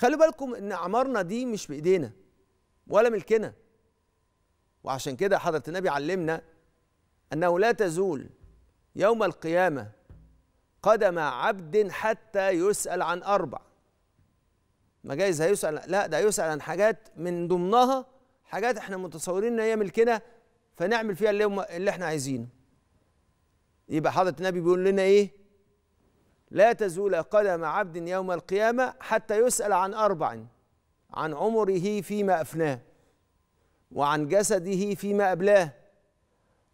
خلي بالكم ان اعمارنا دي مش بايدينا ولا ملكنا وعشان كده حضره النبي علمنا انه لا تزول يوم القيامه قدم عبد حتى يسال عن اربع ما جايز هيسال لا ده هيسال عن حاجات من ضمنها حاجات احنا متصورين ان هي ملكنا فنعمل فيها اللي, اللي احنا عايزينه يبقى حضره النبي بيقول لنا ايه لا تزول قدم عبد يوم القيامة حتى يسأل عن أربع عن عمره فيما أفناه وعن جسده فيما أبلاه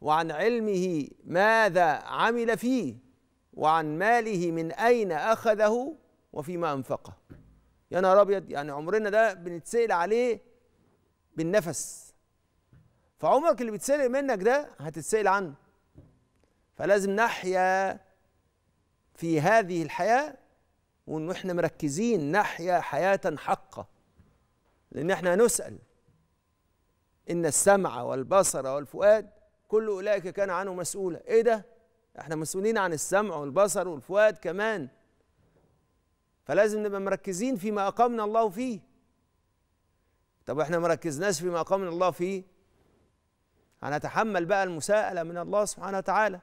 وعن علمه ماذا عمل فيه وعن ماله من أين أخذه وفيما أنفقه يا نهار أبيض يعني عمرنا ده بنتسأل عليه بالنفس فعمرك اللي بيتسأل منك ده هتتسأل عنه فلازم نحيا في هذه الحياة وإن إحنا مركزين نحيا حياة حقة لأن إحنا هنسأل إن السمع والبصر والفؤاد كل أولئك كان عنه مسؤولا إيه ده؟ إحنا مسؤولين عن السمع والبصر والفؤاد كمان فلازم نبقى مركزين فيما أقامنا الله فيه طب إحنا مركزناش فيما أقامنا الله فيه هنتحمل بقى المساءلة من الله سبحانه وتعالى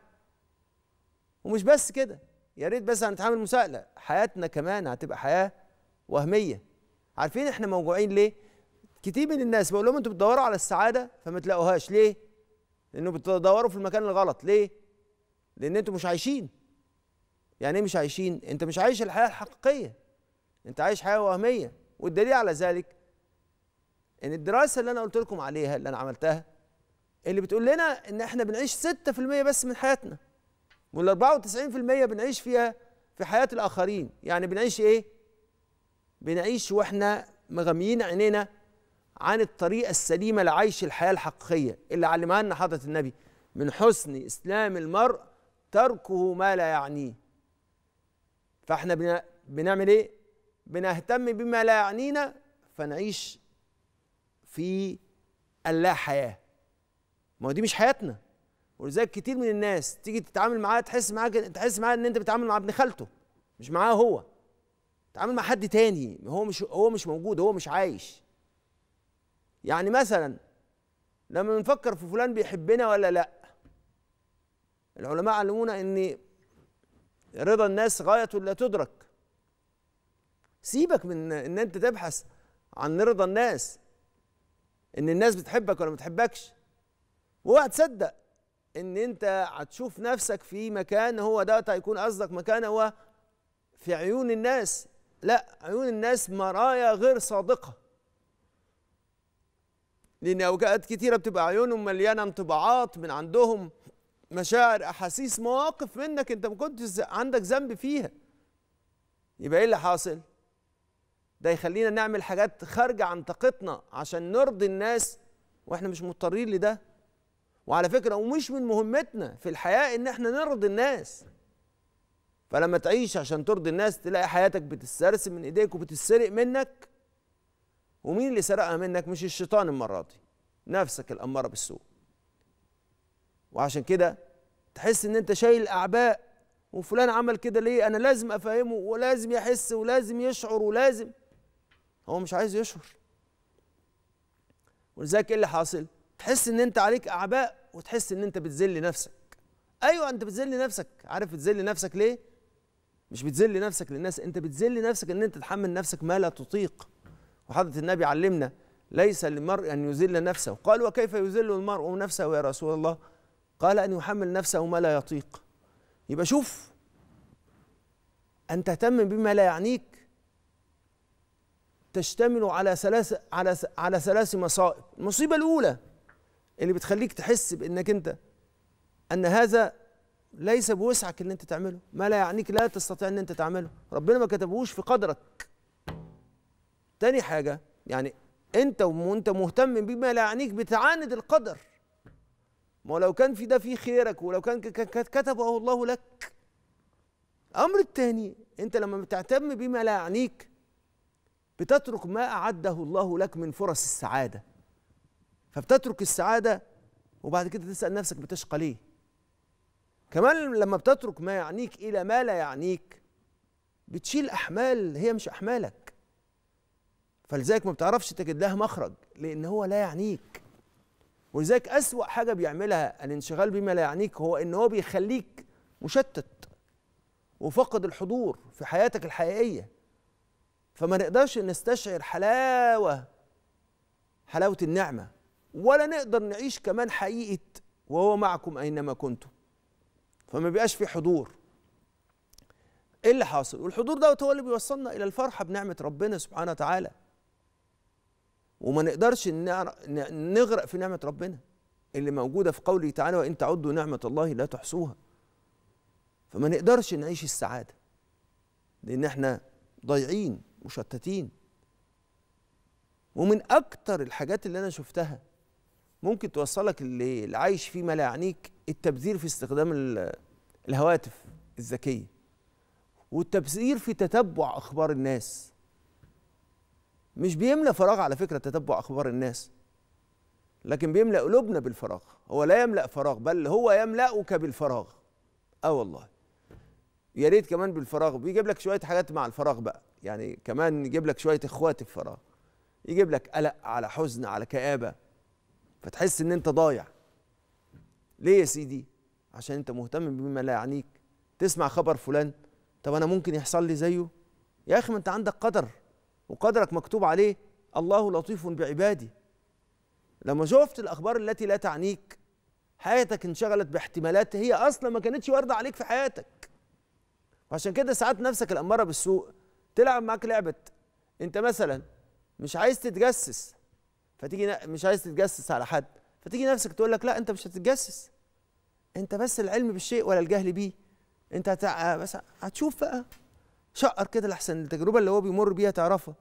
ومش بس كده يا ريت بس هنتعامل مساءله حياتنا كمان هتبقى حياه وهميه عارفين احنا موجوعين ليه كتير من الناس بقول لهم انتوا بتدوروا على السعاده فما تلاقوهاش ليه لانه بتدوروا في المكان الغلط ليه لان انتوا مش عايشين يعني ايه مش عايشين انت مش عايش الحياه الحقيقيه انت عايش حياه وهميه والدليل على ذلك ان الدراسه اللي انا قلت لكم عليها اللي انا عملتها اللي بتقول لنا ان احنا بنعيش 6% بس من حياتنا وال 94% بنعيش فيها في حياة الآخرين يعني بنعيش إيه؟ بنعيش وإحنا مغميين عينينا عن الطريقة السليمة لعيش الحياة الحقيقية اللي علمها لنا حضرة النبي من حسن إسلام المرء تركه ما لا يعنيه فإحنا بنعمل إيه؟ بنهتم بما لا يعنينا فنعيش في اللا حياة ما هو دي مش حياتنا ولذلك كتير من الناس تيجي تتعامل معاه تحس معاه تحس معاه ان انت بتتعامل مع ابن خالته مش معاه هو تتعامل مع حد تاني هو مش هو مش موجود هو مش عايش يعني مثلا لما بنفكر في فلان بيحبنا ولا لا العلماء علمونا ان رضا الناس غاية لا تدرك سيبك من ان انت تبحث عن رضا الناس ان الناس بتحبك ولا ما بتحبكش واوعى تصدق ان انت هتشوف نفسك في مكان هو ده هيكون طيب قصدك مكان هو في عيون الناس لا عيون الناس مرايا غير صادقه لان اوقات كتيره بتبقى عيونهم مليانه انطباعات من عندهم مشاعر احاسيس مواقف منك انت ما كنتش عندك ذنب فيها يبقى ايه اللي حاصل ده يخلينا نعمل حاجات خارجه عن طاقتنا عشان نرضي الناس واحنا مش مضطرين لده وعلى فكرة ومش من مهمتنا في الحياة إن إحنا نرضي الناس فلما تعيش عشان ترضي الناس تلاقي حياتك بتسترسل من إيديك وبتتسرق منك ومين اللي سرقها منك مش الشيطان المرة دي نفسك الأمارة بالسوء وعشان كده تحس إن أنت شايل أعباء وفلان عمل كده ليه أنا لازم أفهمه ولازم يحس ولازم يشعر ولازم هو مش عايز يشعر ولذلك إيه اللي حاصل؟ تحس ان انت عليك اعباء وتحس ان انت بتذل نفسك ايوه انت بتذل نفسك عارف بتذل نفسك ليه مش بتذل نفسك للناس انت بتذل نفسك ان انت تحمل نفسك ما لا تطيق وحضره النبي علمنا ليس للمرء ان يذل نفسه قال وكيف يذل المرء نفسه يا رسول الله قال ان يحمل نفسه ما لا يطيق يبقى شوف ان تهتم بما لا يعنيك تشتمل على ثلاث على على ثلاث مصائب المصيبه الاولى اللي بتخليك تحس بانك انت ان هذا ليس بوسعك ان انت تعمله ما لا يعنيك لا تستطيع ان انت تعمله ربنا ما كتبهوش في قدرك تاني حاجه يعني انت وانت مهتم بما لا يعنيك بتعاند القدر ما لو كان في ده في خيرك ولو كان كتبه الله لك الامر الثاني انت لما بتهتم بما لا يعنيك بتترك ما اعده الله لك من فرص السعاده فبتترك السعادة وبعد كده تسأل نفسك بتشقى ليه كمان لما بتترك ما يعنيك إلى ما لا يعنيك بتشيل أحمال هي مش أحمالك فلذلك ما بتعرفش تجد لها مخرج لأن هو لا يعنيك ولذلك أسوأ حاجة بيعملها الانشغال بما لا يعنيك هو إن هو بيخليك مشتت وفقد الحضور في حياتك الحقيقية فما نقدرش نستشعر حلاوة حلاوة النعمة ولا نقدر نعيش كمان حقيقه وهو معكم اينما كنتم فما بيبقاش في حضور ايه اللي حاصل والحضور دوت هو اللي بيوصلنا الى الفرحه بنعمه ربنا سبحانه وتعالى وما نقدرش نغرق في نعمه ربنا اللي موجوده في قوله تعالى وان تعدوا نعمه الله لا تحصوها فما نقدرش نعيش السعاده لان احنا ضايعين مشتتين ومن اكتر الحاجات اللي انا شفتها ممكن توصلك للعيش فيما لا يعنيك التبذير في استخدام الهواتف الذكيه والتبذير في تتبع اخبار الناس مش بيملى فراغ على فكره تتبع اخبار الناس لكن بيملى قلوبنا بالفراغ هو لا يملا فراغ بل هو يملاك بالفراغ اه والله يا ريت كمان بالفراغ بيجيب لك شويه حاجات مع الفراغ بقى يعني كمان يجيب لك شويه اخوات الفراغ يجيب لك قلق على حزن على كآبه فتحس ان انت ضايع ليه يا سيدي عشان انت مهتم بما لا يعنيك تسمع خبر فلان طب انا ممكن يحصل لي زيه يا اخي ما انت عندك قدر وقدرك مكتوب عليه الله لطيف بعبادي لما شفت الاخبار التي لا تعنيك حياتك انشغلت باحتمالات هي اصلا ما كانتش وارده عليك في حياتك وعشان كده ساعات نفسك الاماره بالسوء تلعب معاك لعبه انت مثلا مش عايز تتجسس فتيجي مش عايز تتجسس على حد فتيجي نفسك تقول لك لا انت مش هتتجسس انت بس العلم بالشيء ولا الجهل بيه انت هتع... آه، بس هتشوف بقى شقر كده لحسن التجربه اللي هو بيمر بيها تعرفها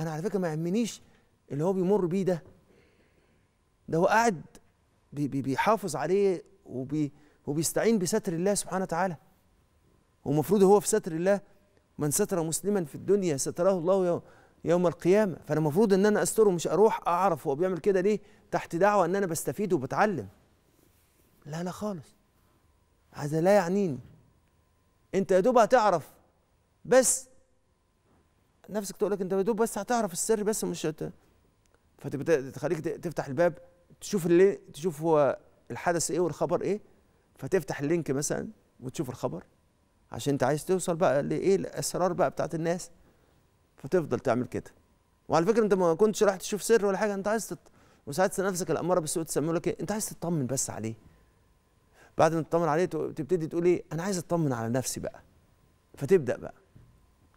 انا على فكره ما يهمنيش اللي هو بيمر بيه ده ده هو قاعد بي بي بيحافظ عليه وبي وبيستعين بستر الله سبحانه وتعالى ومفروض هو في ستر الله من ستر مسلما في الدنيا ستره الله يوم يوم القيامه فانا المفروض ان انا استره مش اروح اعرف هو بيعمل كده ليه تحت دعوه ان انا بستفيد وبتعلم لا لا خالص هذا لا يعنيني انت يا دوب هتعرف بس نفسك تقول لك انت يا دوب بس هتعرف السر بس مش هت... فتخليك تفتح الباب تشوف اللي تشوف هو الحدث ايه والخبر ايه فتفتح اللينك مثلا وتشوف الخبر عشان انت عايز توصل بقى لايه الاسرار بقى بتاعت الناس فتفضل تعمل كده وعلى فكره انت ما كنتش رايح تشوف سر ولا حاجه انت عايز تط... وساعات نفسك الاماره بالسوء تسميه لك ايه انت عايز تطمن بس عليه بعد ما تطمن عليه تبتدي تقول ايه انا عايز اطمن على نفسي بقى فتبدا بقى